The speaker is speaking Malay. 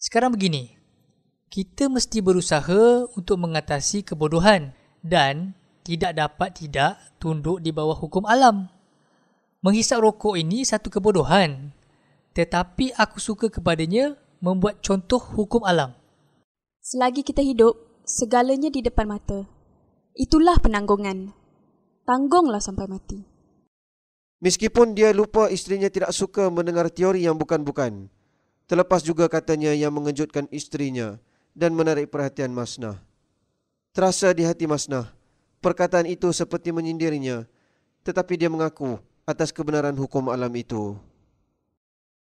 Sekarang begini, kita mesti berusaha untuk mengatasi kebodohan dan tidak dapat tidak tunduk di bawah hukum alam. Menghisap rokok ini satu kebodohan, tetapi aku suka kepadanya membuat contoh hukum alam. Selagi kita hidup, segalanya di depan mata. Itulah penanggungan. Tanggunglah sampai mati. Meskipun dia lupa isterinya tidak suka mendengar teori yang bukan-bukan, Terlepas juga katanya yang mengejutkan istrinya dan menarik perhatian Masnah. Terasa di hati Masnah, perkataan itu seperti menyindirinya. tetapi dia mengaku atas kebenaran hukum alam itu.